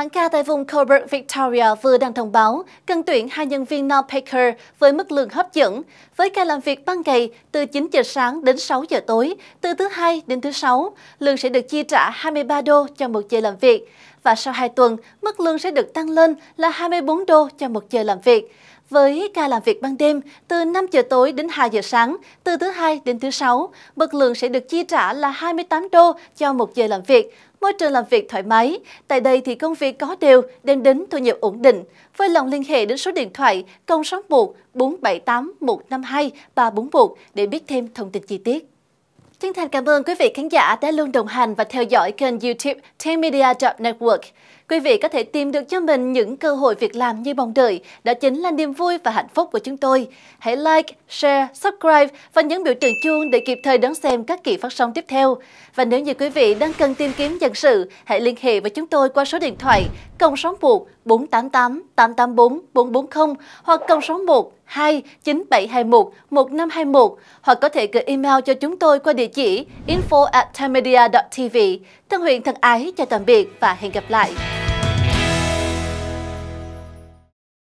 Hãng ca tại vùng Coburg, Victoria vừa đăng thông báo cần tuyển hai nhân viên North Baker với mức lương hấp dẫn, với ca làm việc ban ngày từ 9 giờ sáng đến 6 giờ tối, từ thứ hai đến thứ sáu, lương sẽ được chi trả 23 đô cho một giờ làm việc và sau 2 tuần, mức lương sẽ được tăng lên là 24 đô cho một giờ làm việc. Với ca làm việc ban đêm từ 5 giờ tối đến 2 giờ sáng, từ thứ hai đến thứ sáu, mức lương sẽ được chi trả là 28 đô cho một giờ làm việc môi trường làm việc thoải mái. Tại đây thì công việc có đều đem đến thu nhập ổn định. Vui lòng liên hệ đến số điện thoại 061 478 152 341 để biết thêm thông tin chi tiết. Chân thành cảm ơn quý vị khán giả đã luôn đồng hành và theo dõi kênh youtube Ten Media Network. Quý vị có thể tìm được cho mình những cơ hội việc làm như mong đợi, đó chính là niềm vui và hạnh phúc của chúng tôi. Hãy like, share, subscribe và nhấn biểu tượng chuông để kịp thời đón xem các kỳ phát sóng tiếp theo. Và nếu như quý vị đang cần tìm kiếm nhân sự, hãy liên hệ với chúng tôi qua số điện thoại công số 1 488 884 440 hoặc công số 1 2 9721 1521 hoặc có thể gửi email cho chúng tôi qua địa chỉ info@media.tv. Thân huyện thân ái chào tạm biệt và hẹn gặp lại.